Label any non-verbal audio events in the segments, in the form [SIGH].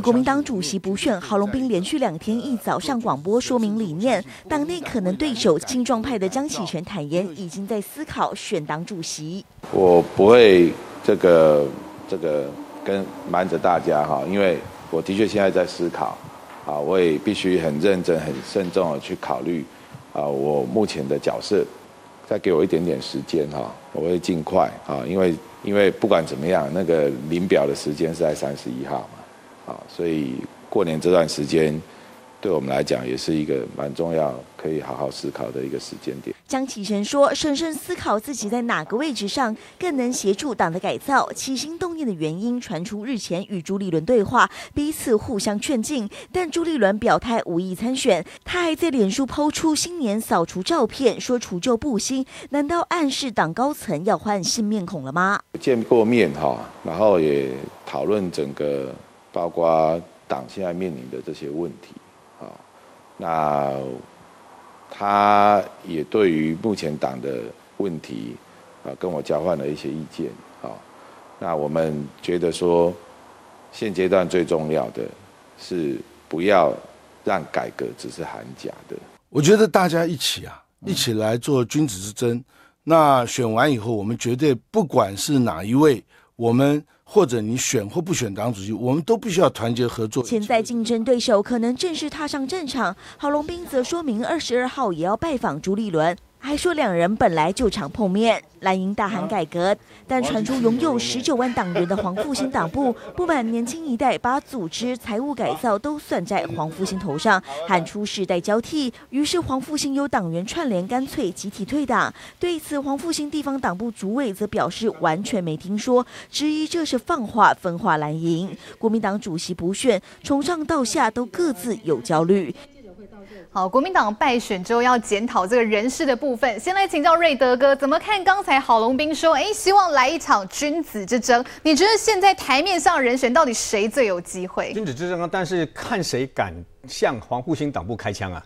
国民党主席不炫郝龙斌连续两天一早上广播说明理念。党内可能对手青壮派的江启权坦言，已经在思考选党主席。我不会这个这个跟瞒着大家哈，因为我的确现在在思考啊，我也必须很认真、很慎重的去考虑啊，我目前的角色，再给我一点点时间哈，我会尽快啊，因为因为不管怎么样，那个领表的时间是在三十一号嘛。啊，所以过年这段时间，对我们来讲也是一个蛮重要，可以好好思考的一个时间点。江启臣说，深深思考自己在哪个位置上更能协助党的改造。起心动念的原因，传出日前与朱立伦对话，彼此互相劝进，但朱立伦表态无意参选。他还在脸书抛出新年扫除照片，说除旧布新，难道暗示党高层要换新面孔了吗？见过面哈，然后也讨论整个。包括党现在面临的这些问题，啊，那他也对于目前党的问题，啊，跟我交换了一些意见，啊，那我们觉得说，现阶段最重要的，是不要让改革只是喊假的。我觉得大家一起啊，一起来做君子之争。那选完以后，我们绝对不管是哪一位，我们。或者你选或不选党主席，我们都必须要团结合作。潜在竞争对手可能正式踏上战场。郝龙斌则说明，二十二号也要拜访朱立伦。还说两人本来就常碰面，蓝营大喊改革，但传出拥有十九万党员的黄复兴党部 [LAUGHS] 不满年轻一代把组织财务改造都算在黄复兴头上，喊出世代交替。于是黄复兴有党员串联，干脆集体退党。对此，黄复兴地方党部主委则表示完全没听说，质疑这是放话分化蓝营。国民党主席补选，从上到下都各自有焦虑。好，国民党败选之后要检讨这个人事的部分，先来请教瑞德哥怎么看？刚才郝龙斌说，哎，希望来一场君子之争。你觉得现在台面上人选到底谁最有机会？君子之争啊，但是看谁敢向黄复兴党部开枪啊！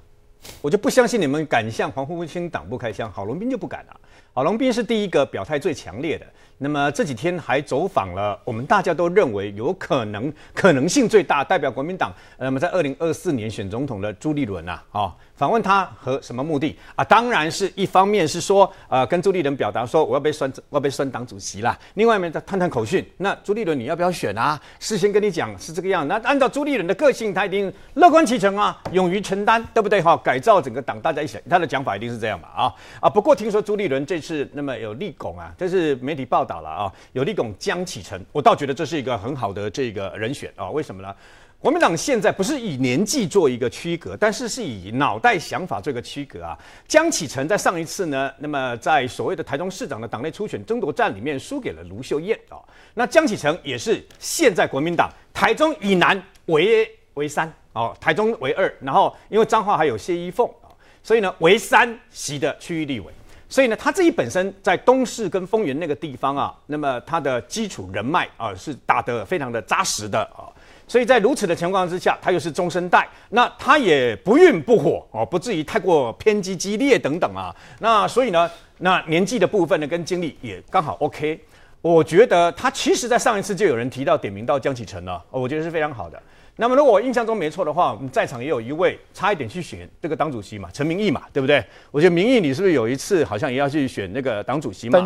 我就不相信你们敢向黄复兴党部开枪，郝龙斌就不敢了。郝龙斌是第一个表态最强烈的。那么这几天还走访了我们大家都认为有可能 [LAUGHS] 可能性最大代表国民党，那么在二零二四年选总统的朱立伦啊，哦，访问他和什么目的啊？当然是一方面是说，呃，跟朱立伦表达说我要被选，我要被选党主席啦。另外一面探探口讯，那朱立伦你要不要选啊？事先跟你讲是这个样，那按照朱立伦的个性，他一定乐观其成啊，勇于承担，对不对？哈，改造整个党，大家一起，他的讲法一定是这样嘛，啊啊。不过听说朱立伦这次那么有立功啊，这是媒体报。打了啊，有立拱江启澄，我倒觉得这是一个很好的这个人选啊。为什么呢？国民党现在不是以年纪做一个区隔，但是是以脑袋想法做一个区隔啊。江启澄在上一次呢，那么在所谓的台中市长的党内初选争夺战里面，输给了卢秀燕啊。那江启澄也是现在国民党台中以南为为三哦，台中为二，然后因为张化还有谢依凤啊，所以呢为三席的区域立委。所以呢，他自己本身在东市跟丰原那个地方啊，那么他的基础人脉啊是打得非常的扎实的啊，所以在如此的情况之下，他又是中生代，那他也不愠不火哦，不至于太过偏激激烈等等啊，那所以呢，那年纪的部分呢跟经历也刚好 OK，我觉得他其实在上一次就有人提到点名到江启程了，我觉得是非常好的。那么，如果我印象中没错的话，我们在场也有一位差一点去选这个党主席嘛，陈明义嘛，对不对？我觉得明义，你是不是有一次好像也要去选那个党主席嘛？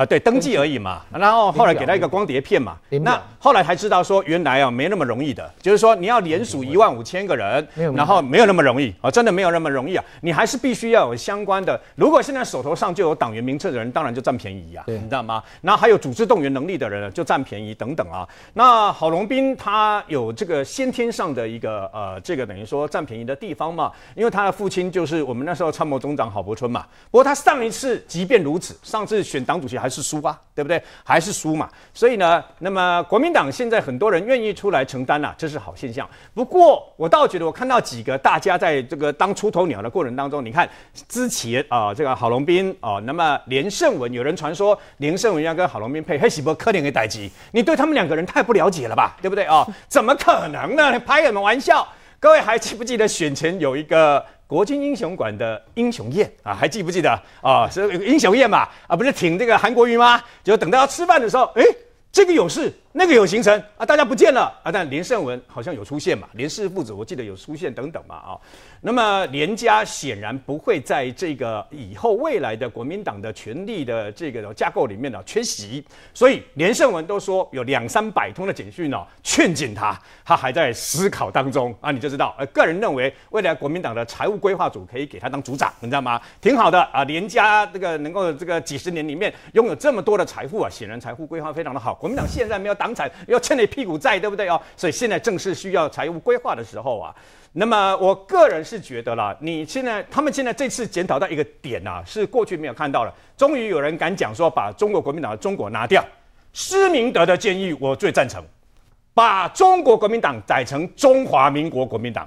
啊，对，登记而已嘛，然后后来给他一个光碟片嘛，那后来才知道说原来啊没那么容易的，就是说你要连数一万五千个人，然后没有那么容易啊，真的没有那么容易啊，你还是必须要有相关的。如果现在手头上就有党员名册的人，当然就占便宜啊，你知道吗？那还有组织动员能力的人就占便宜等等啊。那郝龙斌他有这个先天上的一个呃，这个等于说占便宜的地方嘛，因为他的父亲就是我们那时候参谋总长郝柏村嘛。不过他上一次即便如此，上次选党主席还。是输吧，对不对？还是输嘛。所以呢，那么国民党现在很多人愿意出来承担了，这是好现象。不过，我倒觉得我看到几个大家在这个当出头鸟的过程当中，你看之前啊，这个郝龙斌啊，那么连胜文，有人传说连胜文要跟郝龙斌配黑喜伯可林给逮鸡，你对他们两个人太不了解了吧，对不对啊？怎么可能呢？你开什么玩笑？各位还记不记得选前有一个？国军英雄馆的英雄宴啊，还记不记得啊？是英雄宴嘛？啊，不是挺这个韩国瑜吗？就等到要吃饭的时候，哎，这个勇士那个有行程啊，大家不见了啊，但连胜文好像有出现嘛，连氏父子我记得有出现等等嘛啊，那么连家显然不会在这个以后未来的国民党的权力的这个架构里面呢缺席，所以连胜文都说有两三百通的简讯哦，劝进他，他还在思考当中啊，你就知道，呃，个人认为未来国民党的财务规划组可以给他当组长，你知道吗？挺好的啊，连家这个能够这个几十年里面拥有这么多的财富啊，显然财富规划非常的好，国民党现在没有。党产要欠一屁股债，对不对哦？所以现在正是需要财务规划的时候啊。那么我个人是觉得啦，你现在他们现在这次检讨到一个点啊，是过去没有看到了，终于有人敢讲说把中国国民党的“中国”拿掉。施明德的建议我最赞成，把中国国民党改成中华民国国民党。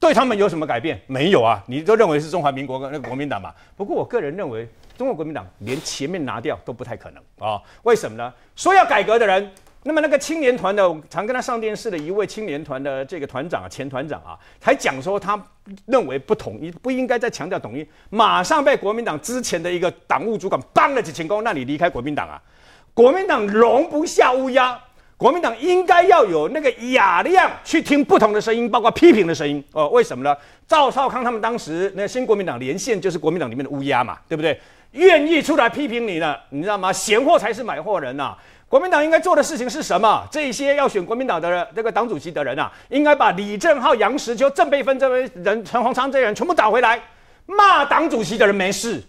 对他们有什么改变？没有啊，你都认为是中华民国那个国民党嘛？不过我个人认为。中国国民党连前面拿掉都不太可能啊？为什么呢？说要改革的人，那么那个青年团的常跟他上电视的一位青年团的这个团长啊，前团长啊，还讲说他认为不统一不应该再强调统一，马上被国民党之前的一个党务主管帮了几千公，那你离开国民党啊？国民党容不下乌鸦，国民党应该要有那个雅量去听不同的声音，包括批评的声音哦？为什么呢？赵少康他们当时那新国民党连线就是国民党里面的乌鸦嘛，对不对？愿意出来批评你的，你知道吗？闲货才是买货人呐！国民党应该做的事情是什么？这些要选国民党的这个党主席的人啊，应该把李正浩、杨石秋、郑培芬这位人、陈洪昌这些人全部找回来，骂党主席的人没事。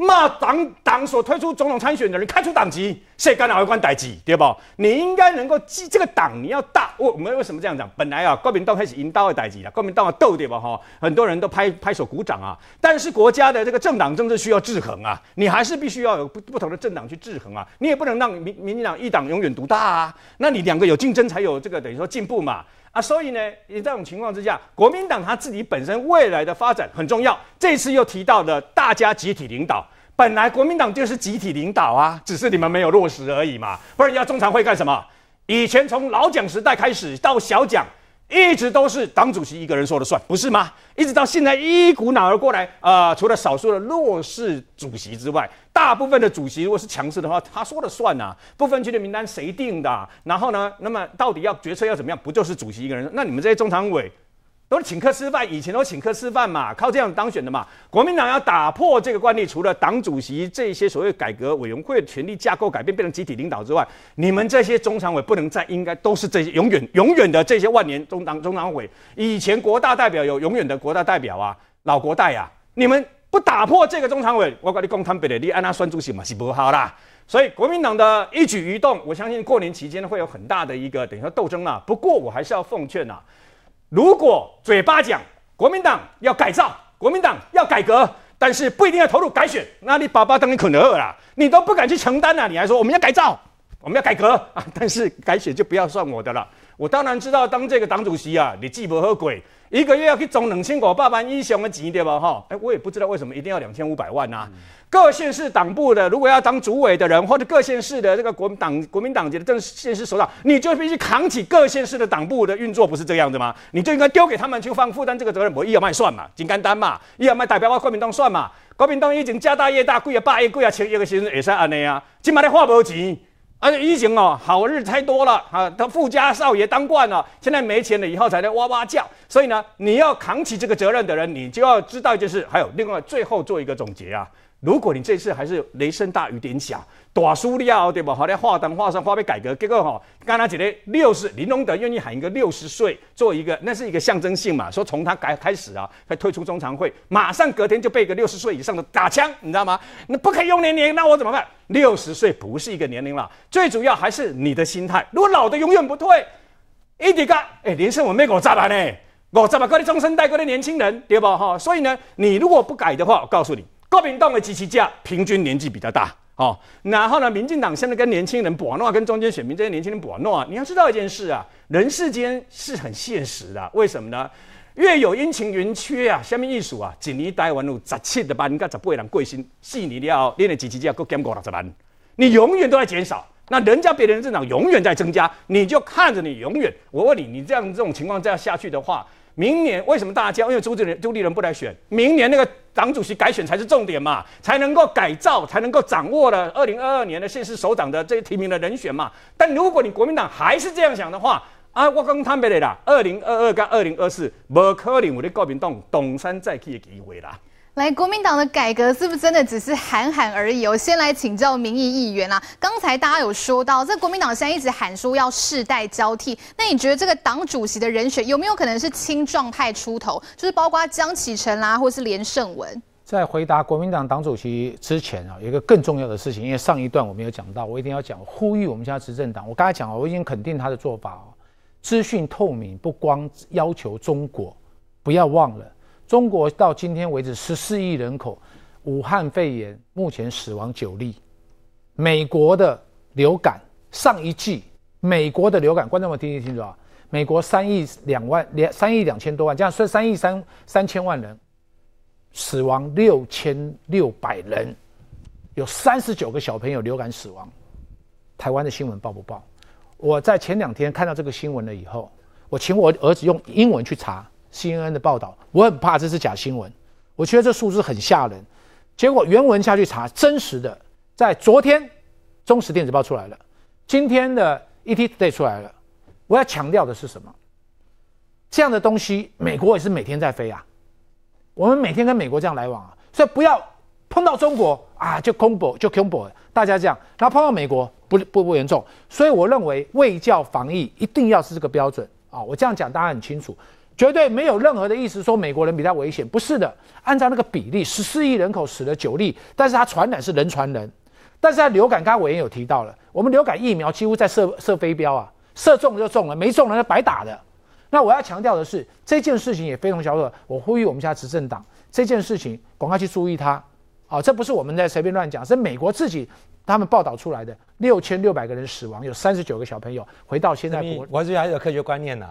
骂党党所推出总统参选的人，开除党籍，谁干脑委员代职，对不？你应该能够，记这个党你要大，我我们为什么这样讲？本来啊，国民党开始赢，倒位代职了，国民党要斗，对吧？哈，很多人都拍拍手鼓掌啊。但是国家的这个政党政治需要制衡啊，你还是必须要有不不同的政党去制衡啊，你也不能让民民进党一党永远独大啊。那你两个有竞争，才有这个等于说进步嘛。啊，所以呢，以这种情况之下，国民党他自己本身未来的发展很重要。这次又提到了大家集体领导，本来国民党就是集体领导啊，只是你们没有落实而已嘛。不然要中常会干什么？以前从老蒋时代开始到小蒋。一直都是党主席一个人说了算，不是吗？一直到现在一股脑儿过来啊，除了少数的弱势主席之外，大部分的主席如果是强势的话，他说了算呐。不分区的名单谁定的？然后呢，那么到底要决策要怎么样？不就是主席一个人？那你们这些中常委？都是请客吃饭，以前都请客吃饭嘛，靠这样当选的嘛。国民党要打破这个惯例，除了党主席这些所谓改革委员会的权力架构改变，变成集体领导之外，你们这些中常委不能再应该都是这些永远永远的这些万年中党中常委。以前国大代表有永远的国大代表啊，老国代啊，你们不打破这个中常委，我跟你共谈不的你安娜算主席嘛是不好啦。所以国民党的一举一动，我相信过年期间会有很大的一个等于说斗争啊。不过我还是要奉劝呐。如果嘴巴讲国民党要改造、国民党要改革，但是不一定要投入改选，那你爸爸当可能饿了，你都不敢去承担了，你还说我们要改造？我们要改革啊，但是改选就不要算我的了。我当然知道，当这个党主席啊，你既不喝鬼，一个月要去总两千五百万英雄的级对不哈？哎，我也不知道为什么一定要两千五百万呐。各县市党部的，如果要当主委的人，或者各县市的这个国民党国民党级的正式县市首长，你就必须扛起各县市的党部的运作，不是这样子吗？你就应该丢给他们去放负担这个责任，我一要卖算嘛，紧干单嘛，一要卖代表我国民党算嘛。国民党已经家大业大，贵啊八亿、贵啊千亿个薪水也使安尼啊，今嘛咧花无钱。而且以前哦，好日子太多了啊，他富家少爷当惯了，现在没钱了以后才在哇哇叫，所以呢，你要扛起这个责任的人，你就要知道，就是还有另外最后做一个总结啊。如果你这次还是雷声大雨点小，大输了亚对不？好，来画等画上画被改革，结果哈，刚才姐姐六十，林隆德愿意喊一个六十岁做一个，那是一个象征性嘛，说从他改开始啊，他退出中常会，马上隔天就被一个六十岁以上的打枪，你知道吗？那不可以用年龄，那我怎么办？六十岁不是一个年龄了，最主要还是你的心态。如果老的永远不退，一起干，哎，林胜我没给我砸了呢，我怎么各位终身代沟的年轻人，对不？哈，所以呢，你如果不改的话，我告诉你。国民党给机器价，平均年纪比较大哦。然后呢，民进党现在跟年轻人搏弄啊，跟中间选民这些年轻人搏弄啊。你要知道一件事啊，人世间是很现实的。为什么呢？月有阴晴圆缺啊。下面一数啊，今年台湾有十七的班，跟十八人贵新，是你要练了几级价够减过六十万，你永远都在减少，那人家别人的政党永远在增加，你就看着你永远。我问你，你这样这种情况这样下去的话？明年为什么大家？因为朱立人朱立伦不来选，明年那个党主席改选才是重点嘛，才能够改造，才能够掌握了二零二二年的现实首长的这些提名的人选嘛。但如果你国民党还是这样想的话，啊，我刚坦白的啦，二零二二跟二零二四，不可能有你国民党东山再起的机会啦。来，国民党的改革是不是真的只是喊喊而已？我先来请教民意议员啊。刚才大家有说到，这国民党现在一直喊说要世代交替，那你觉得这个党主席的人选有没有可能是青壮派出头？就是包括江启臣啦，或是连胜文。在回答国民党党主席之前啊，有一个更重要的事情，因为上一段我没有讲到，我一定要讲呼吁我们家在执政党。我刚才讲了，我已经肯定他的做法哦。资讯透明不光要求中国，不要忘了。中国到今天为止十四亿人口，武汉肺炎目前死亡九例。美国的流感上一季，美国的流感，观众们听清楚啊！美国三亿两万两三亿两千多万，这样算三亿三三千万人，死亡六千六百人，有三十九个小朋友流感死亡。台湾的新闻报不报？我在前两天看到这个新闻了以后，我请我儿子用英文去查。C N N 的报道，我很怕这是假新闻。我觉得这数字很吓人。结果原文下去查，真实的在昨天，《中时电子报》出来了，今天的《ETtoday》出来了。我要强调的是什么？这样的东西，美国也是每天在飞啊。我们每天跟美国这样来往啊，所以不要碰到中国啊就 combo 就 combo，大家这样。然后碰到美国，不不不严重。所以我认为，卫教防疫一定要是这个标准啊。我这样讲，大家很清楚。绝对没有任何的意思说美国人比较危险，不是的。按照那个比例，十四亿人口死了九例，但是它传染是人传人，但是它流感，刚刚委员有提到了，我们流感疫苗几乎在射射飞镖啊，射中就中了，没中了就白打的。那我要强调的是这件事情也非常小可。我呼吁我们家执政党这件事情赶快去注意它，啊，这不是我们在随便乱讲，是美国自己他们报道出来的，六千六百个人死亡，有三十九个小朋友回到现在国，我还是还有科学观念呢。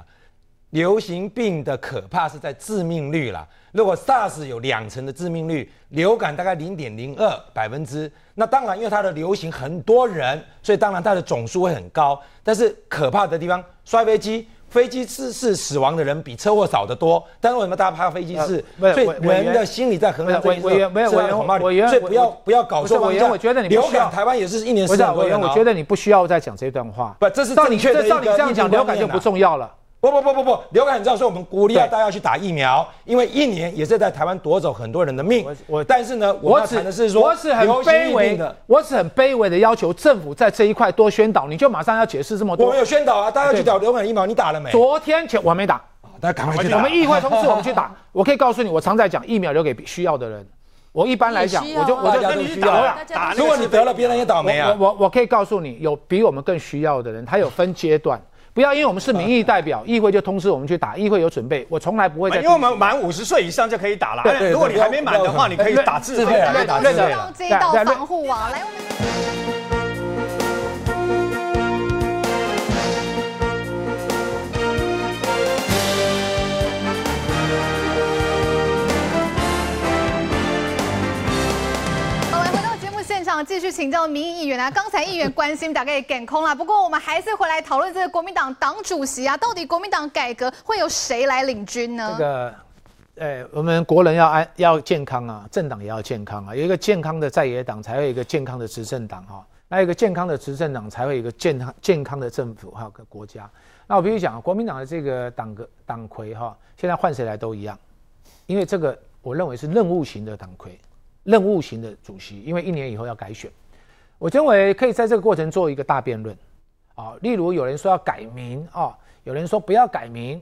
流行病的可怕是在致命率啦。如果 SARS 有两成的致命率，流感大概零点零二百分之。那当然，因为它的流行很多人，所以当然它的总数会很高。但是可怕的地方，摔飞机，飞机是是死亡的人比车祸少得多。但是为什么大家怕飞机？是，所以人的心理在衡量。我我原没我原所以不要不要搞错。我原我觉得你流感台湾也是一年。不是我我觉得你不需要再讲这段话。不，这是到你确这样讲，流感就不重要了。不不不不不，流感你知道，说我们鼓励大家要去打疫苗，因为一年也是在台湾夺走很多人的命。我但是呢，我只的是说，我是很卑微的，我是很卑微的要求政府在这一块多宣导，你就马上要解释这么多。我们有宣导啊，大家要去打流感疫苗，你打了没？昨天前我没打，大家赶快去。打。我们议会通知我们去打，[LAUGHS] 我可以告诉你，我常在讲，疫苗留给需要的人。我一般来讲，我就我就跟你讲，如果你得了，别人也倒霉啊。我我我可以告诉你，有比我们更需要的人，他有分阶段。不要，因为我们是民意代表，议会就通知我们去打，议会有准备。我从来不会在。因为我们满五十岁以上就可以打了，如果你还没满的话，你可以打自愿的。对打对，绕这道防护网来。继续请教民意议员啊，刚才议员关心大概也讲空了。不过我们还是回来讨论这个国民党党主席啊，到底国民党改革会由谁来领军呢？这个，呃，我们国人要安要健康啊，政党也要健康啊，有一个健康的在野党，才会有一个健康的执政党哈。那有一个健康的执政党，才会有一个健康健康的政府，还有个国家。那我必须讲，国民党的这个党革党魁哈，现在换谁来都一样，因为这个我认为是任务型的党魁。任务型的主席，因为一年以后要改选，我认为可以在这个过程做一个大辩论，啊，例如有人说要改名啊，有人说不要改名，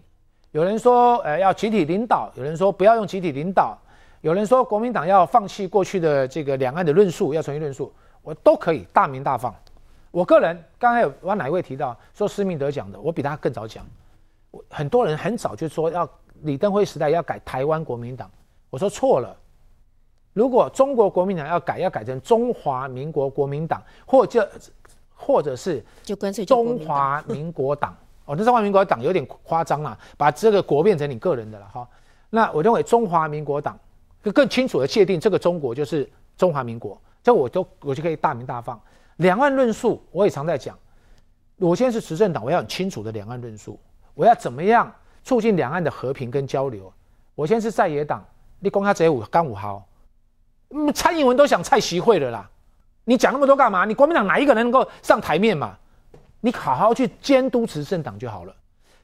有人说呃要集体领导，有人说不要用集体领导，有人说国民党要放弃过去的这个两岸的论述，要重新论述，我都可以大鸣大放。我个人刚才有我哪一位提到说施明德讲的，我比他更早讲，很多人很早就说要李登辉时代要改台湾国民党，我说错了。如果中国国民党要改，要改成中华民国国民党，或者或者是就干脆中华民国党哦，那中华民国党有点夸张了，把这个国变成你个人的了哈。那我认为中华民国党就更清楚的界定这个中国就是中华民国，这我都我就可以大明大放。两岸论述我也常在讲，我现在是执政党，我要很清楚的两岸论述，我要怎么样促进两岸的和平跟交流。我现在是在野党，你光他只有五干五毫。蔡英文都想蔡席会了啦，你讲那么多干嘛？你国民党哪一个人能够上台面嘛？你好好去监督执政党就好了，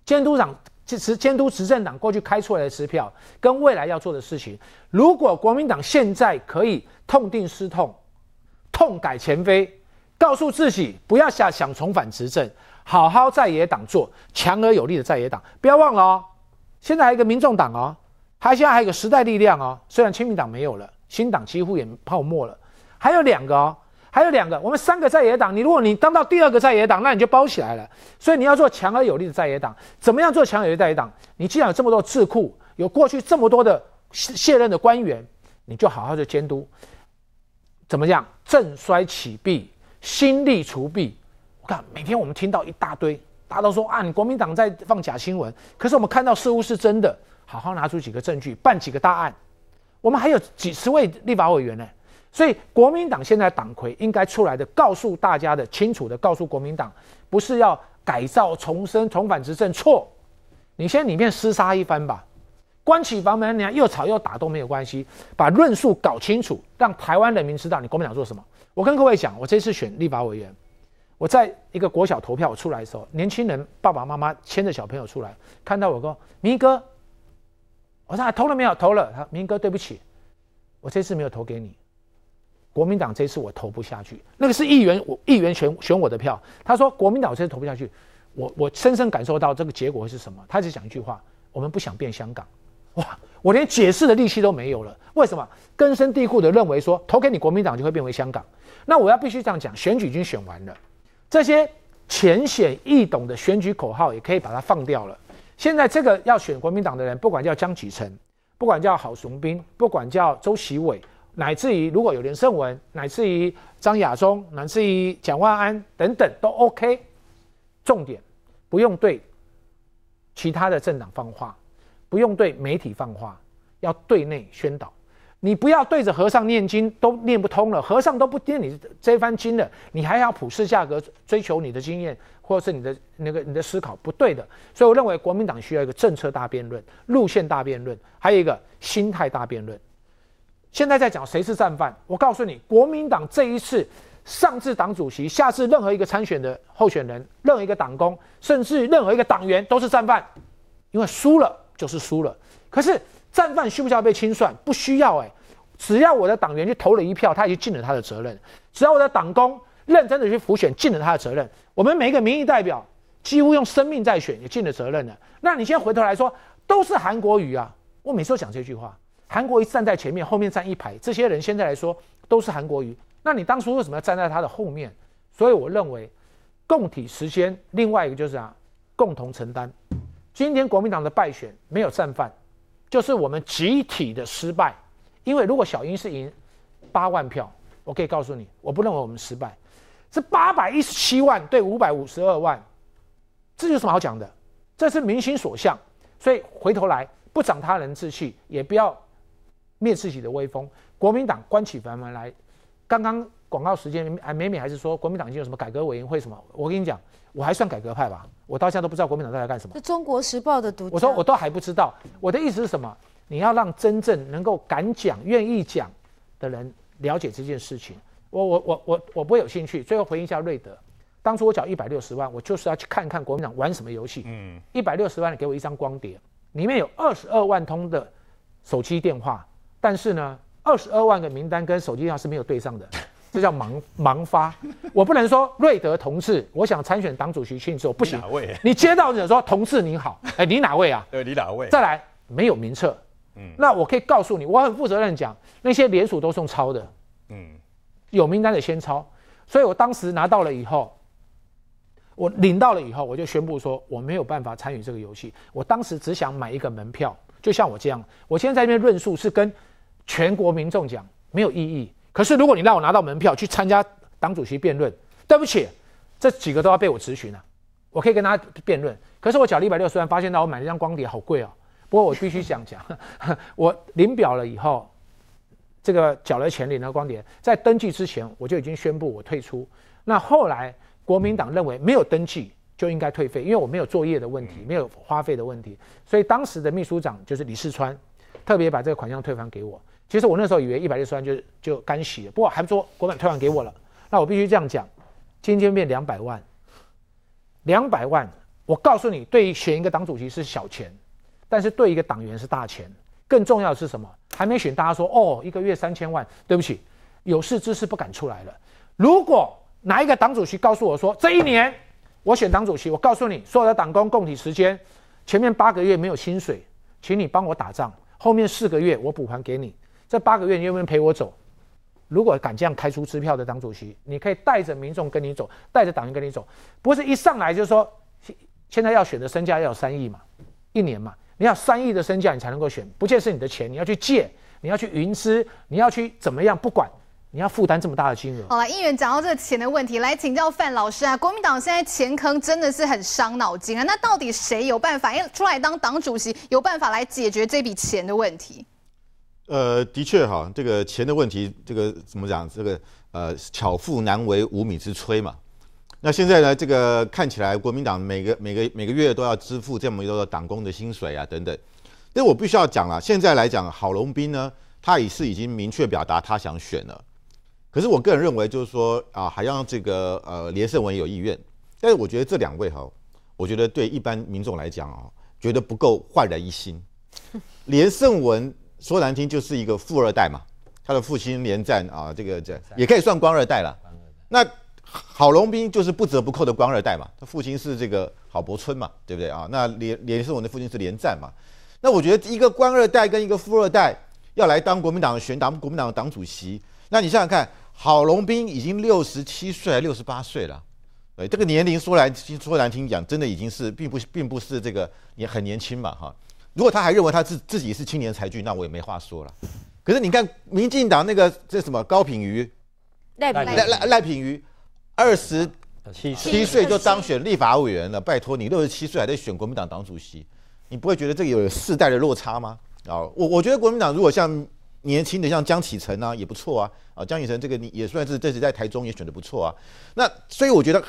监督党支持监督执政党过去开出来的支票，跟未来要做的事情。如果国民党现在可以痛定思痛，痛改前非，告诉自己不要想重返执政，好好在野党做强而有力的在野党。不要忘了哦，现在还有一个民众党哦，还现在还有一个时代力量哦，虽然亲民党没有了。新党几乎也泡沫了，还有两个哦，还有两个，我们三个在野党，你如果你当到第二个在野党，那你就包起来了，所以你要做强而有力的在野党，怎么样做强有力的在野党？你既然有这么多智库，有过去这么多的卸任的官员，你就好好的监督，怎么样？振衰起弊，心力除弊。我看每天我们听到一大堆，大家都说啊，你国民党在放假新闻，可是我们看到似乎是真的，好好拿出几个证据，办几个大案。我们还有几十位立法委员呢，所以国民党现在党魁应该出来的，告诉大家的清楚的告诉国民党，不是要改造、重生、重返执政，错！你先里面厮杀一番吧，关起房门，你又吵又打都没有关系，把论述搞清楚，让台湾人民知道你国民党做什么。我跟各位讲，我这次选立法委员，我在一个国小投票出来的时候，年轻人爸爸妈妈牵着小朋友出来，看到我，说：“明哥。”我说投了没有？投了。他明哥，对不起，我这次没有投给你。国民党这次我投不下去。那个是议员，我议员选选我的票。他说国民党这次投不下去，我我深深感受到这个结果是什么？他只讲一句话：我们不想变香港。哇！我连解释的力气都没有了。为什么根深蒂固的认为说投给你国民党就会变为香港？那我要必须这样讲，选举已经选完了，这些浅显易懂的选举口号也可以把它放掉了。现在这个要选国民党的人，不管叫江启臣，不管叫郝雄斌，不管叫周其伟，乃至于如果有连胜文，乃至于张亚中，乃至于蒋万安等等，都 OK。重点不用对其他的政党放话，不用对媒体放话，要对内宣导。你不要对着和尚念经都念不通了，和尚都不听你这番经了，你还要普世价格追求你的经验？或者是你的那个你的思考不对的，所以我认为国民党需要一个政策大辩论、路线大辩论，还有一个心态大辩论。现在在讲谁是战犯，我告诉你，国民党这一次、上至党主席、下至任何一个参选的候选人、任何一个党工，甚至任何一个党员都是战犯，因为输了就是输了。可是战犯需不需要被清算？不需要哎，只要我的党员去投了一票，他已经尽了他的责任；只要我的党工，认真的去辅选，尽了他的责任。我们每一个民意代表几乎用生命在选，也尽了责任了。那你现在回头来说，都是韩国瑜啊！我每次都讲这句话。韩国瑜站在前面，后面站一排，这些人现在来说都是韩国瑜。那你当初为什么要站在他的后面？所以我认为，共体时间，另外一个就是啊，共同承担。今天国民党的败选没有战犯，就是我们集体的失败。因为如果小英是赢八万票，我可以告诉你，我不认为我们失败。是八百一十七万对五百五十二万，这有什么好讲的？这是民心所向，所以回头来不长他人志气，也不要灭自己的威风。国民党关起门来，刚刚广告时间，哎，美美还是说国民党已经有什么改革委员会什么？我跟你讲，我还算改革派吧？我到现在都不知道国民党在干什么。中国时报的读，我说我都还不知道，我的意思是什么？你要让真正能够敢讲、愿意讲的人了解这件事情。我我我我我不会有兴趣。最后回应一下瑞德，当初我缴一百六十万，我就是要去看看国民党玩什么游戏。嗯，一百六十万，你给我一张光碟，里面有二十二万通的手机电话，但是呢，二十二万个名单跟手机电话是没有对上的，这叫盲盲发。我不能说瑞德同志，我想参选党主席，庆祝不行。哪位？你接到者说，同志你好，哎，你哪位啊？对，你哪位？再来，没有名册。嗯，那我可以告诉你，我很负责任讲，那些联署都送抄的。嗯。有名单的先抄，所以我当时拿到了以后，我领到了以后，我就宣布说我没有办法参与这个游戏。我当时只想买一个门票，就像我这样。我现在在那边论述是跟全国民众讲没有意义。可是如果你让我拿到门票去参加党主席辩论，对不起，这几个都要被我咨询啊。我可以跟他辩论，可是我缴了一百六十万，发现到我买了一张光碟好贵哦。不过我必须讲讲，[LAUGHS] 我领表了以后。这个缴了钱的那光碟，在登记之前我就已经宣布我退出。那后来国民党认为没有登记就应该退费，因为我没有作业的问题，没有花费的问题，所以当时的秘书长就是李世川，特别把这个款项退还给我。其实我那时候以为一百六十万就就干洗，了，不过还不错，国党退还给我了。那我必须这样讲，今天变两百万，两百万，我告诉你，对选一个党主席是小钱，但是对一个党员是大钱。更重要的是什么？还没选，大家说哦，一个月三千万。对不起，有事之事不敢出来了。如果哪一个党主席告诉我说，这一年我选党主席，我告诉你所有的党工供体时间前面八个月没有薪水，请你帮我打仗，后面四个月我补盘给你。这八个月你愿不愿意陪我走？如果敢这样开出支票的党主席，你可以带着民众跟你走，带着党员跟你走，不是一上来就说现在要选的身价要有三亿嘛，一年嘛。你要三亿的身价，你才能够选，不见是你的钱，你要去借，你要去融资，你要去怎么样？不管，你要负担这么大的金额。好了，议员讲到这个钱的问题，来请教范老师啊。国民党现在钱坑真的是很伤脑筋啊。那到底谁有办法出来当党主席？有办法来解决这笔钱的问题？呃，的确哈，这个钱的问题，这个怎么讲？这个呃，巧妇难为无米之炊嘛。那现在呢？这个看起来国民党每个每个每个月都要支付这么多的党工的薪水啊等等。但我必须要讲了，现在来讲，郝龙斌呢，他也是已经明确表达他想选了。可是我个人认为，就是说啊，还要这个呃，连胜文有意愿。但是我觉得这两位哈，我觉得对一般民众来讲啊，觉得不够焕然一新。[LAUGHS] 连胜文说难听就是一个富二代嘛，他的父亲连战啊，这个这也可以算官二代了。那。[LAUGHS] 郝龙斌就是不折不扣的官二代嘛，他父亲是这个郝柏村嘛，对不对啊？那连连是我那父亲是连战嘛，那我觉得一个官二代跟一个富二代要来当国民党的选党国民党的党主席，那你想想看，郝龙斌已经六十七岁还六十八岁了，对这个年龄说来说来听讲，真的已经是并不并不是这个也很年轻嘛哈。如果他还认为他是自己是青年才俊，那我也没话说了。可是你看民进党那个这什么高品瑜，赖赖赖赖品瑜。二十七岁就当选立法委员了，拜托你六十七岁还在选国民党党主席，你不会觉得这个有世代的落差吗？啊，我我觉得国民党如果像年轻的像江启澄啊也不错啊，啊江启澄这个你也算是这次在台中也选的不错啊。那所以我觉得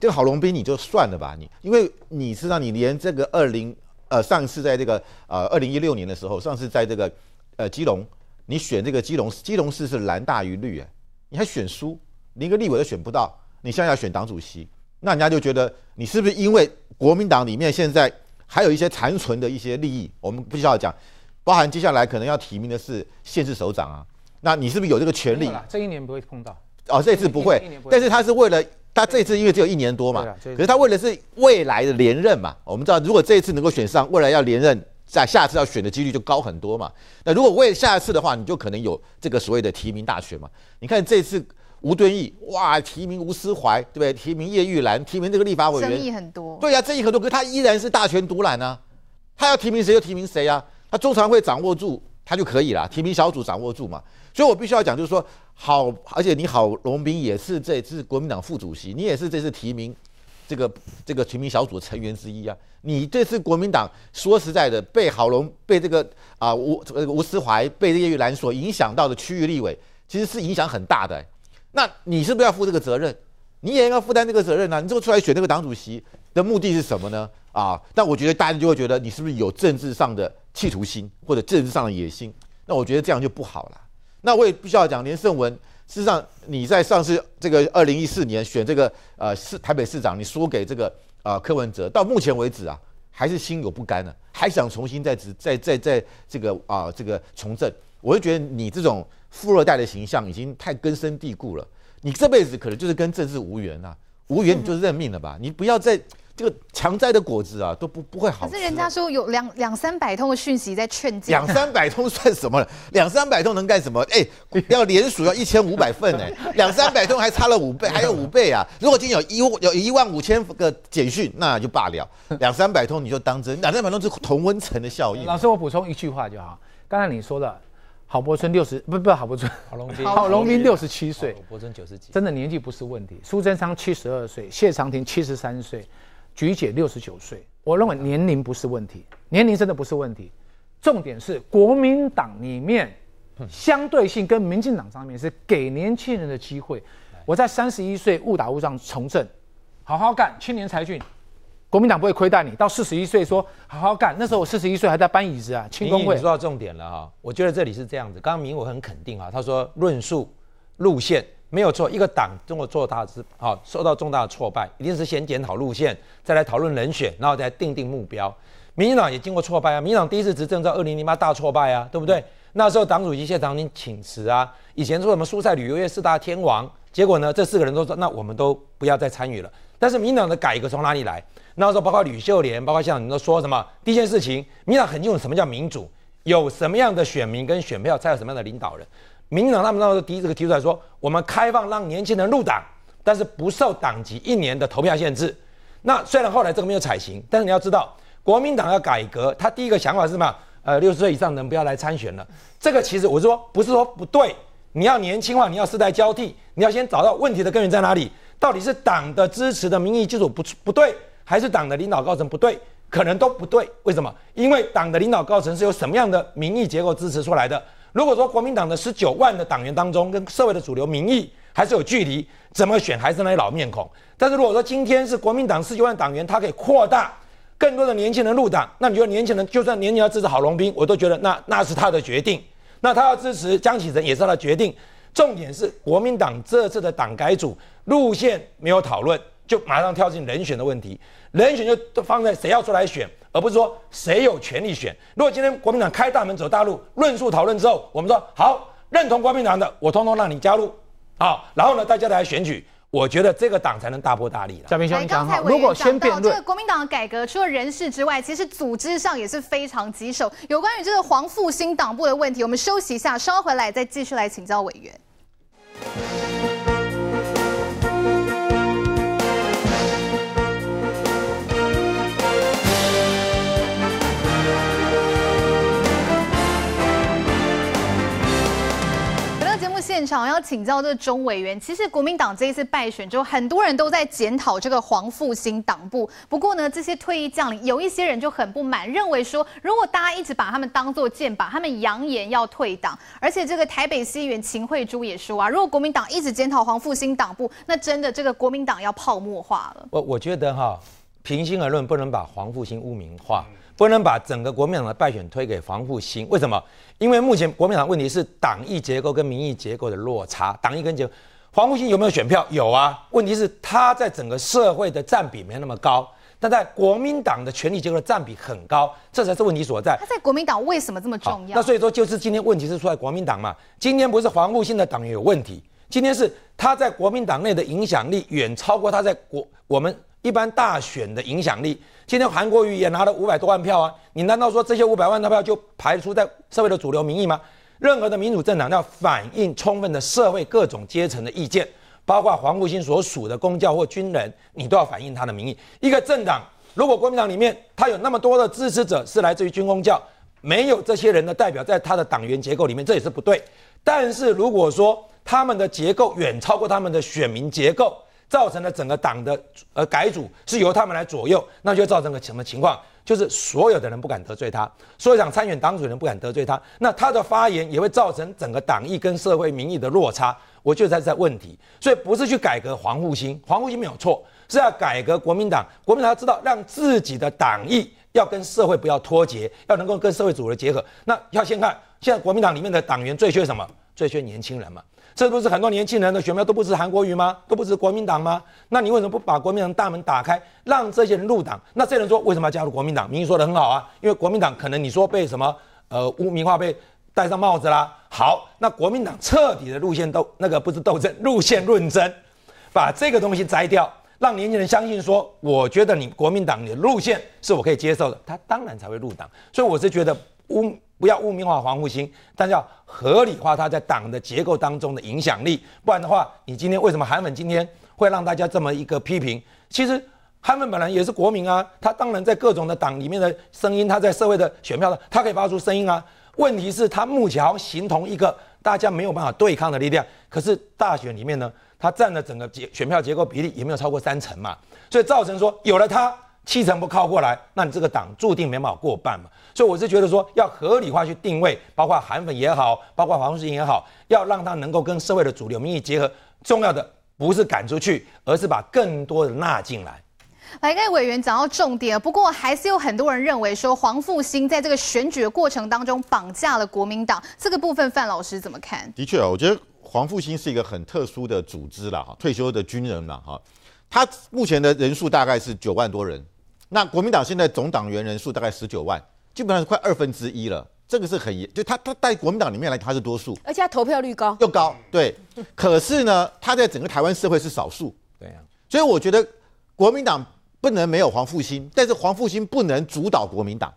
这个郝龙斌你就算了吧，你因为你知道你连这个二零呃上一次在这个呃二零一六年的时候，上次在这个呃基隆你选这个基隆基隆市是蓝大于绿哎，你还选输，连个立委都选不到。你现在要选党主席，那人家就觉得你是不是因为国民党里面现在还有一些残存的一些利益？我们不需要讲，包含接下来可能要提名的是县市首长啊，那你是不是有这个权利？这一年不会碰到。哦，这次不会，但是他是为了他这次因为只有一年多嘛，可是他为了是未来的连任嘛。我们知道，如果这一次能够选上，未来要连任在下次要选的几率就高很多嘛。那如果为下一次的话，你就可能有这个所谓的提名大选嘛。你看这次。吴敦义哇，提名吴思怀，对不对？提名叶玉兰，提名这个立法委员。争议很多。对呀，争议很多，可他依然是大权独揽啊，他要提名谁就提名谁啊，他中常会掌握住他就可以了，提名小组掌握住嘛。所以我必须要讲，就是说，好，而且你好，龙斌也是这次国民党副主席，你也是这次提名这个这个提名小组的成员之一啊。你这次国民党说实在的，被郝龙被这个啊吴呃吴思怀被叶玉兰所影响到的区域立委，其实是影响很大的。那你是不是要负这个责任？你也应该负担这个责任呢？你这么出来选这个党主席的目的是什么呢？啊？但我觉得大家就会觉得你是不是有政治上的企图心或者政治上的野心？那我觉得这样就不好了。那我也必须要讲，连胜文，事实上你在上次这个二零一四年选这个呃市台北市长，你输给这个啊柯文哲，到目前为止啊还是心有不甘呢，还想重新再执再再再这个啊这个从政。我就觉得你这种。富二代的形象已经太根深蒂固了，你这辈子可能就是跟政治无缘啊，无缘你就认命了吧，你不要在这个强摘的果子啊，都不不会好。可是人家说有两两三百通的讯息在劝诫，两三百通算什么？两三百通能干什么？哎，要连署要一千五百份哎，两三百通还差了五倍，还有五倍啊！如果今天有一有一万五千个简讯，那就罢了，两三百通你就当真，两三百通是同温层的效应。老师，我补充一句话就好，刚才你说了。郝柏村六十不不郝柏村郝隆斌，[LAUGHS] 郝隆斌六十七岁，郝柏村九十几，真的年纪不是问题。苏贞昌七十二岁，谢长廷七十三岁，菊姐六十九岁。我认为年龄不是问题，年龄真的不是问题。重点是国民党里面，相对性跟民进党上面是给年轻人的机会。我在三十一岁误打误撞从政，好好干，青年才俊。国民党不会亏待你，到四十一岁说好好干。那时候我四十一岁还在搬椅子啊。轻工会说到重点了啊。我觉得这里是这样子。刚刚明我很肯定啊，他说论述路线没有错。一个党中国做大之好受到重大的挫败，一定是先检讨路线，再来讨论人选，然后再定定目标。民进党也经过挫败啊，民进党第一次执政在二零零八大挫败啊，对不对？那时候党主席谢长廷请辞啊，以前说什么蔬菜旅游业四大天王，结果呢这四个人都说那我们都不要再参与了。但是民进党的改革从哪里来？那时候，包括吕秀莲，包括像你都说什么？第一件事情，民党很清楚什么叫民主，有什么样的选民跟选票才有什么样的领导人。民党他们那时候第一个提出来说，我们开放让年轻人入党，但是不受党籍一年的投票限制。那虽然后来这个没有采行，但是你要知道，国民党要改革，他第一个想法是什么？呃，六十岁以上人不要来参选了。这个其实我说不是说不对，你要年轻化，你要世代交替，你要先找到问题的根源在哪里，到底是党的支持的民意基础不不对？还是党的领导高层不对，可能都不对。为什么？因为党的领导高层是由什么样的民意结构支持出来的？如果说国民党的十九万的党员当中，跟社会的主流民意还是有距离，怎么选还是那些老面孔。但是如果说今天是国民党十九万党员，他可以扩大更多的年轻人入党，那你觉得年轻人就算年轻要支持郝龙斌，我都觉得那那是他的决定。那他要支持江启臣也是他的决定。重点是国民党这次的党改组路线没有讨论。就马上跳进人选的问题，人选就放在谁要出来选，而不是说谁有权利选。如果今天国民党开大门走大路，论述讨论之后，我们说好认同国民党的，我通通让你加入，好，然后呢，大家来选举，我觉得这个党才能大破大立。嘉明先生讲好，如果先辩论这个国民党的改革，除了人事之外，其实组织上也是非常棘手。有关于这个黄复兴党部的问题，我们休息一下，稍回来再继续来请教委员。要请教这钟委员，其实国民党这一次败选之后，很多人都在检讨这个黄复兴党部。不过呢，这些退役将领有一些人就很不满，认为说如果大家一直把他们当作箭靶，他们扬言要退党。而且这个台北市议员秦惠珠也说啊，如果国民党一直检讨黄复兴党部，那真的这个国民党要泡沫化了。我我觉得哈，平心而论，不能把黄复兴污名化。不能把整个国民党的败选推给黄复兴，为什么？因为目前国民党问题是党意结构跟民意结构的落差，党意跟结黄复兴有没有选票？有啊，问题是他在整个社会的占比没那么高，但在国民党的权力结构的占比很高，这才是问题所在。他在国民党为什么这么重要？那所以说，就是今天问题是出在国民党嘛？今天不是黄复兴的党员有问题，今天是他在国民党内的影响力远超过他在国我们。一般大选的影响力，今天韩国瑜也拿了五百多万票啊！你难道说这些五百万的票就排除在社会的主流民意吗？任何的民主政党要反映充分的社会各种阶层的意见，包括黄复兴所属的公教或军人，你都要反映他的民意。一个政党如果国民党里面他有那么多的支持者是来自于军公教，没有这些人的代表在他的党员结构里面，这也是不对。但是如果说他们的结构远超过他们的选民结构，造成了整个党的呃改组是由他们来左右，那就造成个什么情况？就是所有的人不敢得罪他，所有想参选党主的人不敢得罪他，那他的发言也会造成整个党意跟社会民意的落差。我就在这问题，所以不是去改革防护心，防护心没有错，是要改革国民党。国民党要知道让自己的党意要跟社会不要脱节，要能够跟社会主流结合。那要先看现在国民党里面的党员最缺什么？最缺年轻人嘛。这都是很多年轻人的选票，都不是韩国瑜吗？都不是国民党吗？那你为什么不把国民党大门打开，让这些人入党？那这些人说为什么要加入国民党？明明说的很好啊，因为国民党可能你说被什么呃污名化，被戴上帽子啦。好，那国民党彻底的路线斗那个不是斗争路线认真，把这个东西摘掉，让年轻人相信说，我觉得你国民党你的路线是我可以接受的，他当然才会入党。所以我是觉得污。不要污名化黄复兴，但要合理化他在党的结构当中的影响力。不然的话，你今天为什么韩粉今天会让大家这么一个批评？其实韩粉本来也是国民啊，他当然在各种的党里面的声音，他在社会的选票的，他可以发出声音啊。问题是，他目前形同一个大家没有办法对抗的力量。可是大选里面呢，他占了整个结选票结构比例，也没有超过三成嘛，所以造成说有了他。七成不靠过来，那你这个党注定没办法过半嘛？所以我是觉得说，要合理化去定位，包括韩粉也好，包括黄复兴也好，要让他能够跟社会的主流民意结合。重要的不是赶出去，而是把更多的纳进来。来，该委员讲到重点，不过还是有很多人认为说，黄复兴在这个选举的过程当中绑架了国民党。这个部分，范老师怎么看？的确啊，我觉得黄复兴是一个很特殊的组织啦，哈，退休的军人了哈，他目前的人数大概是九万多人。那国民党现在总党员人数大概十九万，基本上是快二分之一了。这个是很，就他他，在国民党里面来讲他是多数，而且投票率高又高。对，可是呢，他在整个台湾社会是少数。对呀。所以我觉得国民党不能没有黄复兴，但是黄复兴不能主导国民党。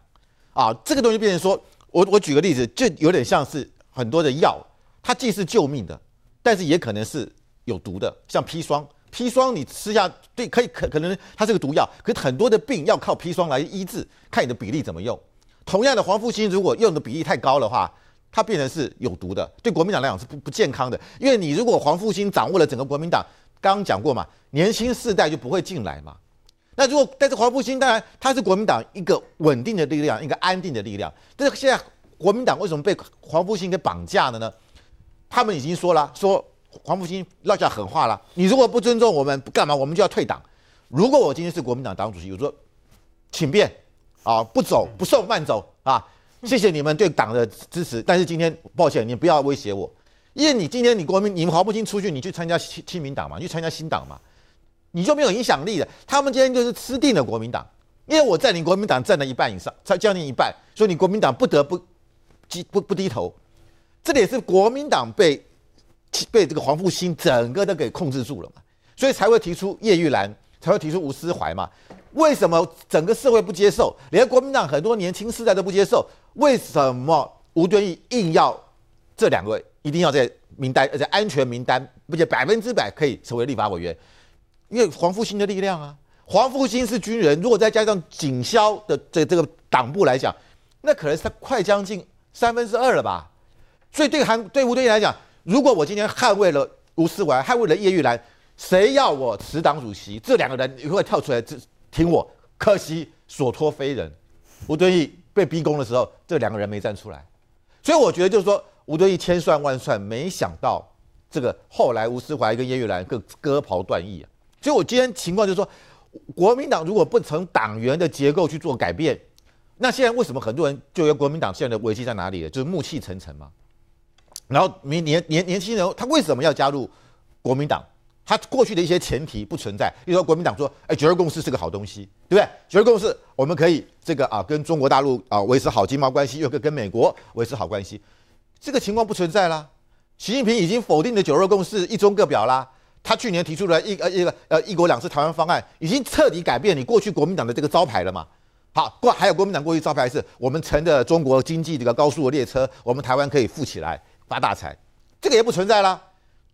啊，这个东西变成说，我我举个例子，就有点像是很多的药，它既是救命的，但是也可能是有毒的，像砒霜。砒霜你吃下对可以可可能它是个毒药，可是很多的病要靠砒霜来医治，看你的比例怎么用。同样的黄复兴如果用的比例太高的话，它变成是有毒的，对国民党来讲是不不健康的。因为你如果黄复兴掌握了整个国民党，刚刚讲过嘛，年轻世代就不会进来嘛。那如果但是黄复兴当然他是国民党一个稳定的力量，一个安定的力量。但是现在国民党为什么被黄复兴给绑架了呢？他们已经说了说。黄复兴撂下狠话了：你如果不尊重我们，干嘛，我们就要退党。如果我今天是国民党党主席，我说，请便，啊，不走不送，慢走啊，谢谢你们对党的支持。但是今天，抱歉，你不要威胁我，因为你今天你国民，你们黄复兴出去，你去参加亲民党嘛，你去参加新党嘛，你就没有影响力了。他们今天就是吃定了国民党，因为我在你国民党占了一半以上，才将近一半，所以你国民党不得不低不不低头。这也是国民党被。被这个黄复兴整个都给控制住了嘛，所以才会提出叶玉兰，才会提出吴思怀嘛。为什么整个社会不接受？连国民党很多年轻世代都不接受。为什么吴敦义硬要这两位一定要在名单，而且安全名单，而且百分之百可以成为立法委员？因为黄复兴的力量啊，黄复兴是军人，如果再加上警消的这这个党部来讲，那可能是他快将近三分之二了吧。所以对韩对吴敦义来讲。如果我今天捍卫了吴思华，捍卫了叶玉兰，谁要我辞党主席？这两个人你会跳出来支我？可惜所托非人，吴敦义被逼宫的时候，这两个人没站出来。所以我觉得就是说，吴敦义千算万算，没想到这个后来吴思怀跟叶玉兰各割袍断义啊。所以我今天情况就是说，国民党如果不从党员的结构去做改变，那现在为什么很多人就问国民党现在的危机在哪里呢？就是暮气沉沉嘛。然后年年年年轻人，他为什么要加入国民党？他过去的一些前提不存在。比如说国民党说：“哎，九二共识是个好东西，对不对？”九二共识，我们可以这个啊，跟中国大陆啊维持好经贸关系，又跟跟美国维持好关系。这个情况不存在啦。习近平已经否定了九二共识、一中各表啦。他去年提出了“一呃一个呃一国两制台湾方案”，已经彻底改变你过去国民党的这个招牌了嘛？好，过还有国民党过去招牌是我们乘着中国经济这个高速的列车，我们台湾可以富起来。发大财，这个也不存在了。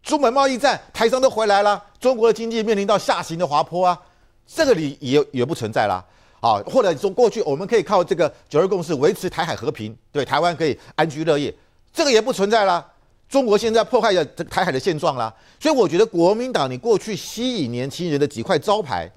中美贸易战，台商都回来了。中国的经济面临到下行的滑坡啊，这个里也也不存在了。好，或者说过去我们可以靠这个九二共识维持台海和平，对台湾可以安居乐业，这个也不存在了。中国现在破坏了台海的现状啦，所以我觉得国民党你过去吸引年轻人的几块招牌，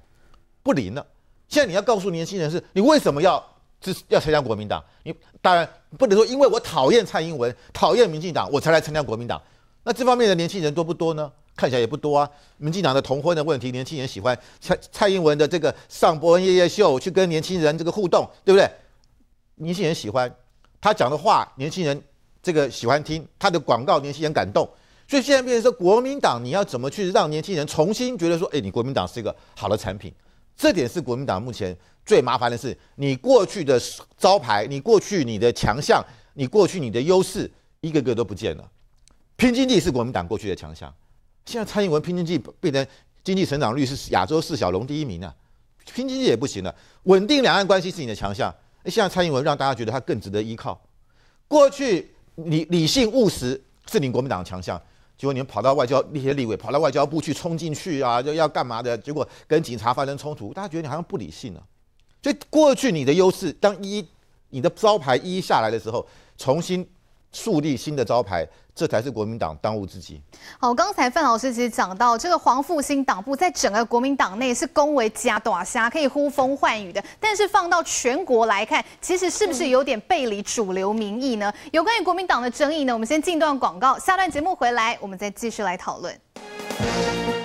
不灵了。现在你要告诉年轻人是，你为什么要？是要参加国民党，你当然不能说因为我讨厌蔡英文、讨厌民进党，我才来参加国民党。那这方面的年轻人多不多呢？看起来也不多啊。民进党的同婚的问题，年轻人喜欢蔡蔡英文的这个上播恩夜夜秀去跟年轻人这个互动，对不对？年轻人喜欢他讲的话，年轻人这个喜欢听他的广告，年轻人感动，所以现在变成说国民党你要怎么去让年轻人重新觉得说，哎，你国民党是一个好的产品。这点是国民党目前最麻烦的事。你过去的招牌，你过去你的强项，你过去你的优势，一个个都不见了。拼经济是国民党过去的强项，现在蔡英文拼经济变成经济成长率是亚洲四小龙第一名了，拼经济也不行了。稳定两岸关系是你的强项，现在蔡英文让大家觉得他更值得依靠。过去你理性务实是你国民党强项。结果你跑到外交那些立委，跑到外交部去冲进去啊，就要干嘛的？结果跟警察发生冲突，大家觉得你好像不理性了。所以过去你的优势，当一你的招牌一一下来的时候，重新。树立新的招牌，这才是国民党当务之急。好，刚才范老师其实讲到，这个黄复兴党部在整个国民党内是恭维假短虾，可以呼风唤雨的，但是放到全国来看，其实是不是有点背离主流民意呢？有关于国民党的争议呢？我们先进段广告，下段节目回来，我们再继续来讨论。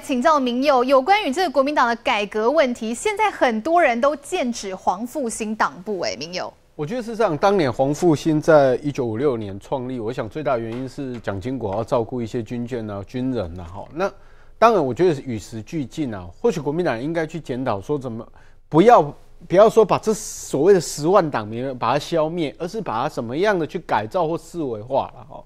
请教明佑，有关于这个国民党的改革问题，现在很多人都剑指黄复兴党部。哎，明佑。我觉得是这样。当年黄复兴在一九五六年创立，我想最大原因是蒋经国要照顾一些军眷呐、军人呐。哈，那当然，我觉得是与时俱进啊。或许国民党应该去检讨，说怎么不要不要说把这所谓的十万党民把它消灭，而是把它怎么样的去改造或思维化了哈。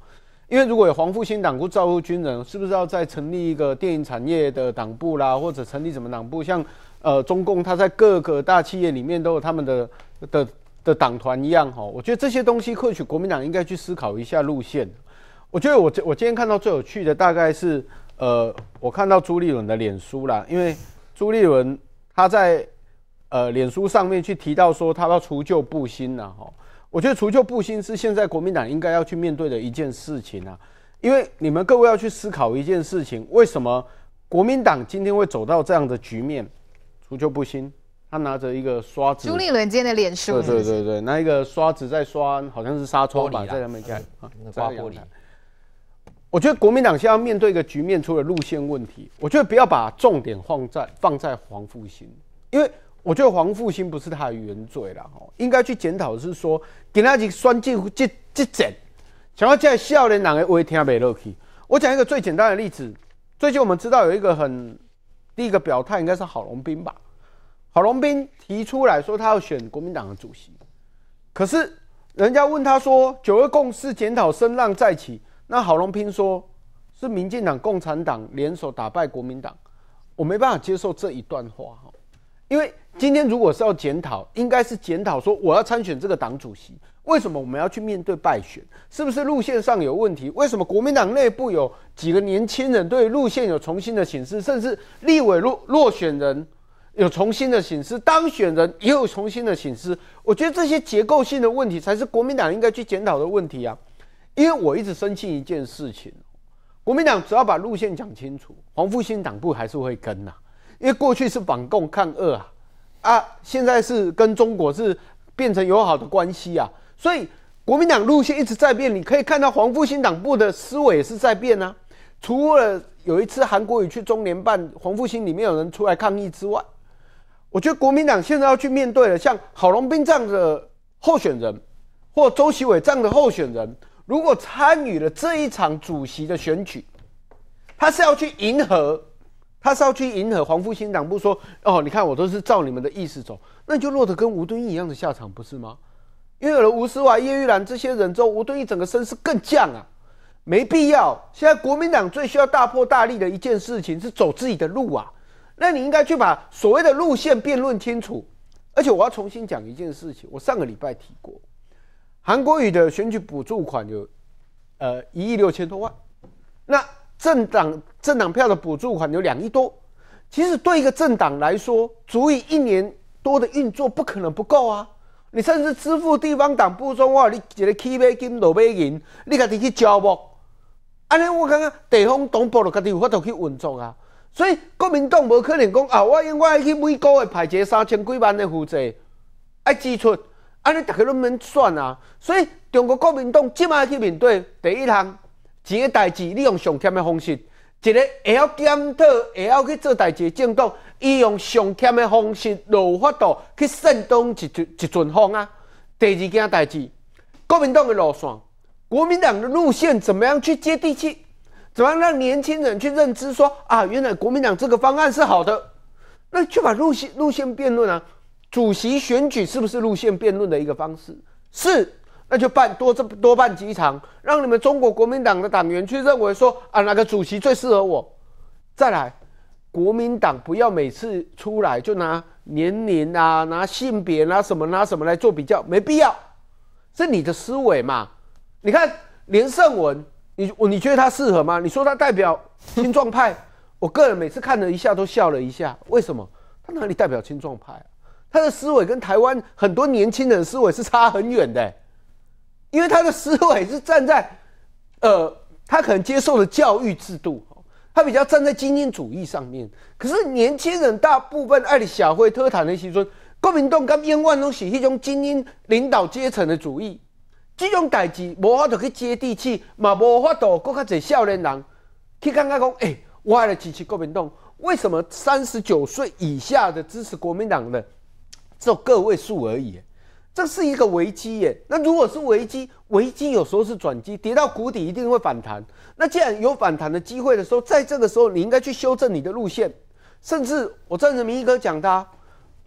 因为如果有黄复兴党部照顾军人，是不是要再成立一个电影产业的党部啦，或者成立什么党部？像呃中共，他在各个大企业里面都有他们的的的党团一样哈。我觉得这些东西，或许国民党应该去思考一下路线。我觉得我我今天看到最有趣的大概是呃，我看到朱立伦的脸书啦，因为朱立伦他在呃脸书上面去提到说他要除旧布新了哈。我觉得除旧布新是现在国民党应该要去面对的一件事情啊，因为你们各位要去思考一件事情：为什么国民党今天会走到这样的局面？除旧布新，他拿着一个刷子，朱立伦今天的脸书，对对对对，拿一个刷子在刷，好像是纱窗吧，在那啊，在刮玻璃。我觉得国民党现在要面对一个局面，除了路线问题，我觉得不要把重点放在放在黄复兴，因为。我觉得黄复兴不是他的原罪啦，哦，应该去检讨是说，给那些双进这这政，想要在笑人党的位听袂落去。我讲一个最简单的例子，最近我们知道有一个很第一个表态应该是郝龙斌吧，郝龙斌提出来说他要选国民党的主席，可是人家问他说九二共识检讨声浪再起，那郝龙斌说是民进党共产党联手打败国民党，我没办法接受这一段话因为今天如果是要检讨，应该是检讨说我要参选这个党主席，为什么我们要去面对败选？是不是路线上有问题？为什么国民党内部有几个年轻人对路线有重新的审示，甚至立委落落选人有重新的审视，当选人也有重新的审视？我觉得这些结构性的问题才是国民党应该去检讨的问题啊！因为我一直深信一件事情，国民党只要把路线讲清楚，黄复兴党部还是会跟呐。因为过去是反共抗俄啊啊，现在是跟中国是变成友好的关系啊，所以国民党路线一直在变。你可以看到黄复兴党部的思维也是在变呢。除了有一次韩国瑜去中联办，黄复兴里面有人出来抗议之外，我觉得国民党现在要去面对的，像郝龙斌这样的候选人，或周其伟这样的候选人，如果参与了这一场主席的选举，他是要去迎合。他是要去迎合黄复兴党，不说哦，你看我都是照你们的意思走，那就落得跟吴敦义一样的下场，不是吗？因为有了吴思华、叶玉兰这些人之后，吴敦义整个身势更降啊，没必要。现在国民党最需要大破大立的一件事情是走自己的路啊，那你应该去把所谓的路线辩论清楚。而且我要重新讲一件事情，我上个礼拜提过，韩国瑜的选举补助款有，呃一亿六千多万，那。政党政党票的补助款有两亿多，其实对一个政党来说，足以一年多的运作，不可能不够啊！你甚至支付地方党部，我话你一个起码金落尾银，你家己去交不？安尼我感觉地方党部都家己有法度去运作啊！所以国民党无可能讲啊，我因我要去每个月派这三千几万的负债，爱支出，安尼大家都免算啊！所以中国国民党即卖去面对第一项。一个代志，你用上天的方式；一个也要检讨，也要去做代志的正动。伊用上天的方式，柔法度去煽动一阵一阵风啊。第二件代志，国民党的路线，国民党的路线怎么样去接地气？怎么样让年轻人去认知说啊，原来国民党这个方案是好的？那就把路线路线辩论啊，主席选举是不是路线辩论的一个方式？是。那就办多这多办几场，让你们中国国民党的党员去认为说啊哪个主席最适合我。再来，国民党不要每次出来就拿年龄啊、拿性别、拿什么、拿什么来做比较，没必要。是你的思维嘛？你看连胜文，你你觉得他适合吗？你说他代表青壮派，我个人每次看了一下都笑了一下。为什么？他哪里代表青壮派啊？他的思维跟台湾很多年轻人的思维是差很远的。因为他的思维是站在，呃，他可能接受的教育制度，他比较站在精英主义上面。可是年轻人大部分爱理小会，特谈的时阵，国民党跟民万东拢是一种精英领导阶层的主义。这种代志无法度去接地气，嘛无法度更加侪少年人去感觉讲，哎，我爱支持国民党。为什么三十九岁以下的支持国民党的，只有个位数而已？这是一个危机耶，那如果是危机，危机有时候是转机，跌到谷底一定会反弹。那既然有反弹的机会的时候，在这个时候你应该去修正你的路线，甚至我站着民一哥讲他，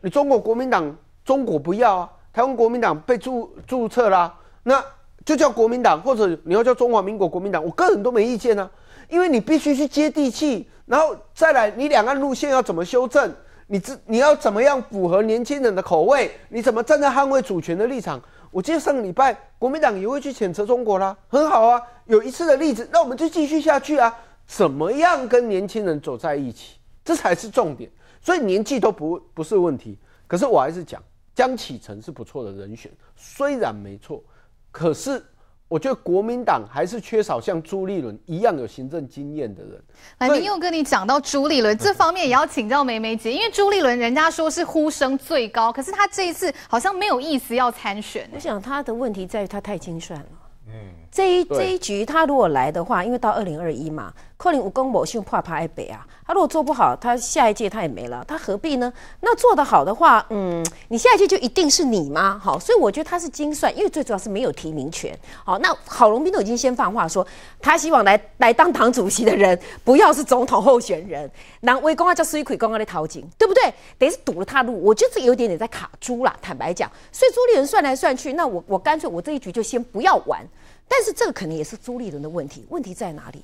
你中国国民党，中国不要啊，台湾国民党被注注册啦，那就叫国民党或者你要叫中华民国国民党，我个人都没意见啊，因为你必须去接地气，然后再来你两岸路线要怎么修正。你这你要怎么样符合年轻人的口味？你怎么站在捍卫主权的立场？我记得上个礼拜国民党也会去谴责中国啦，很好啊，有一次的例子，那我们就继续下去啊。怎么样跟年轻人走在一起，这才是重点。所以年纪都不不是问题，可是我还是讲，江启程是不错的人选，虽然没错，可是。我觉得国民党还是缺少像朱立伦一样有行政经验的人。来，又跟你讲到朱立伦这方面，也要请教梅梅姐，因为朱立伦人家说是呼声最高，可是他这一次好像没有意思要参选。我想他的问题在于他太精算了。嗯，这一这一局他如果来的话，因为到二零二一嘛，可林武功某秀怕怕爱北啊。他如果做不好，他下一届他也没了，他何必呢？那做得好的话，嗯，你下一届就一定是你吗？好，所以我觉得他是精算，因为最主要是没有提名权。好，那郝龙斌都已经先放话说，他希望来来当党主席的人不要是总统候选人。那威公阿叫苏伊奎公刚在淘金，对不对？等于是堵了他路，我就是有点点在卡猪啦，坦白讲。所以朱立伦算来算去，那我我干脆我这一局就先不要玩。但是这个肯定也是朱立伦的问题，问题在哪里？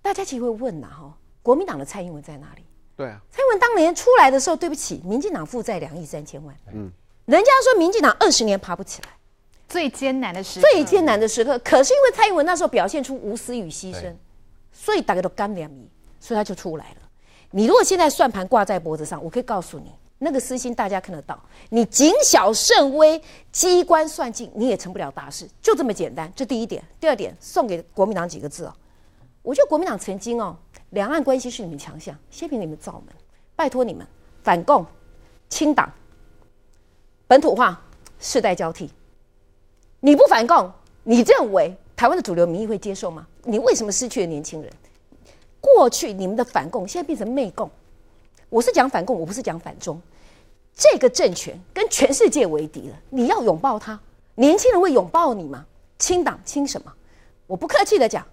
大家其实会问呐，哈。国民党的蔡英文在哪里？对啊，蔡英文当年出来的时候，对不起，民进党负债两亿三千万。嗯，人家说民进党二十年爬不起来，最艰难的时最艰难的时刻。可是因为蔡英文那时候表现出无私与牺牲，所以大家都干两亿，所以他就出来了。你如果现在算盘挂在脖子上，我可以告诉你，那个私心大家看得到。你谨小慎微、机关算尽，你也成不了大事，就这么简单。这第一点，第二点，送给国民党几个字啊。我觉得国民党曾经哦，两岸关系是你们强项，先凭你们造门，拜托你们反共、清党、本土化、世代交替。你不反共，你认为台湾的主流民意会接受吗？你为什么失去了年轻人？过去你们的反共，现在变成媚共。我是讲反共，我不是讲反中。这个政权跟全世界为敌了，你要拥抱他，年轻人会拥抱你吗？清党清什么？我不客气的讲。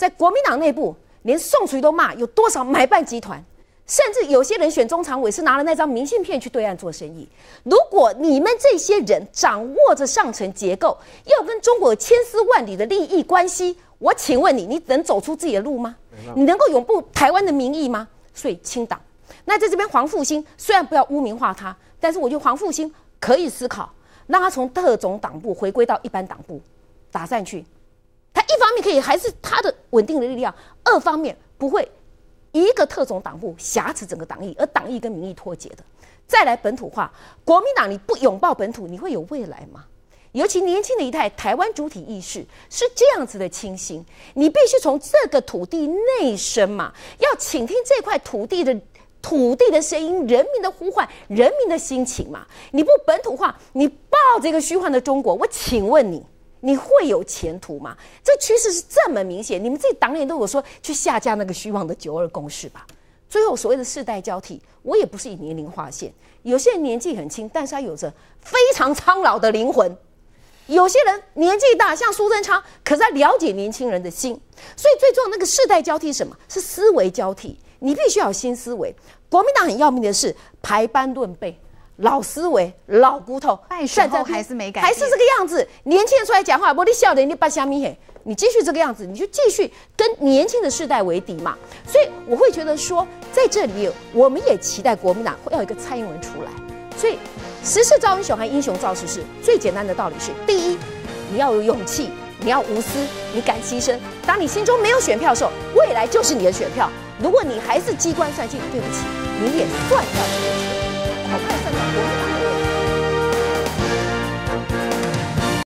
在国民党内部，连宋楚瑜都骂，有多少买办集团？甚至有些人选中常委是拿了那张明信片去对岸做生意。如果你们这些人掌握着上层结构，又跟中国千丝万缕的利益关系，我请问你，你能走出自己的路吗？你能够永不台湾的名义吗？所以，清党那在这边黄复兴虽然不要污名化他，但是我觉得黄复兴可以思考，让他从特种党部回归到一般党部，打上去。他一方面可以还是他的稳定的力量，二方面不会一个特种党部挟持整个党意，而党意跟民意脱节的。再来本土化，国民党你不拥抱本土，你会有未来吗？尤其年轻的一代，台湾主体意识是这样子的清新，你必须从这个土地内生嘛，要倾听这块土地的土地的声音、人民的呼唤、人民的心情嘛。你不本土化，你抱着一个虚幻的中国，我请问你。你会有前途吗？这趋势是这么明显，你们自己党里都有说去下架那个虚妄的九二公式吧。最后所谓的世代交替，我也不是以年龄划线，有些人年纪很轻，但是他有着非常苍老的灵魂；有些人年纪大，像苏贞昌，可是他了解年轻人的心。所以最重要那个世代交替，什么是思维交替？你必须有新思维。国民党很要命的是排班论辈。老思维、老骨头，现在还是没改，还是这个样子。年轻人出来讲话，不，你笑人，你把虾米嘿，你继续这个样子，你就继续跟年轻的世代为敌嘛。所以我会觉得说，在这里，我们也期待国民党会要一个蔡英文出来。所以，时势造英雄，还英雄造时势？最简单的道理是：第一，你要有勇气，你要无私，你敢牺牲。当你心中没有选票的时候，未来就是你的选票。如果你还是机关算尽，对不起，你也算到头了。好快算。Thank you.